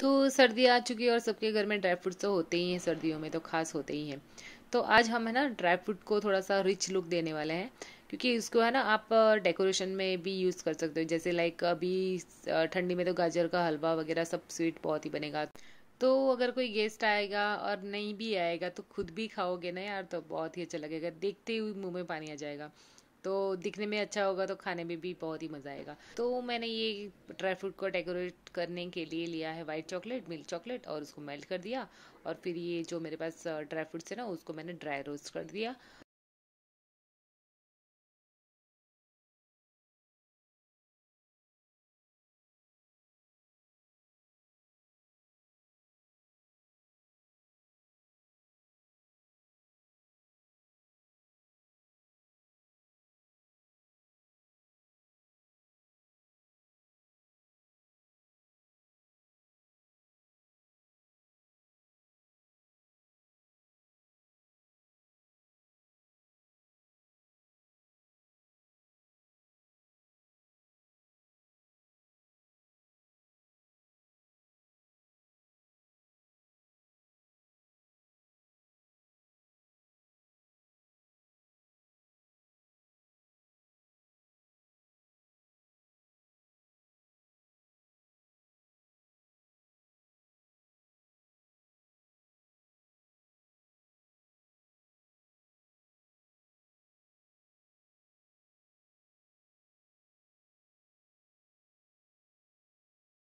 तो सर्दी आ चुकी है और सबके घर में ड्राई फ्रूट्स तो होते ही हैं सर्दियों में तो खास होते ही हैं तो आज हम है ना ड्राई फ्रूट को थोड़ा सा रिच लुक देने वाले हैं क्योंकि इसको है ना आप डेकोरेशन में भी यूज़ कर सकते हो जैसे लाइक अभी ठंडी में तो गाजर का हलवा वगैरह सब स्वीट बहुत ही बनेगा तो अगर कोई गेस्ट आएगा और नहीं भी आएगा तो खुद भी खाओगे ना यार तो बहुत ही अच्छा लगेगा देखते ही मुंह में पानी आ जाएगा तो दिखने में अच्छा होगा तो खाने में भी बहुत ही मज़ा आएगा तो मैंने ये ड्राई फ्रूट को डेकोरेट करने के लिए लिया है वाइट चॉकलेट मिल्क चॉकलेट और उसको मेल्ट कर दिया और फिर ये जो मेरे पास ड्राई uh, फ्रूट्स है ना उसको मैंने ड्राई रोस्ट कर दिया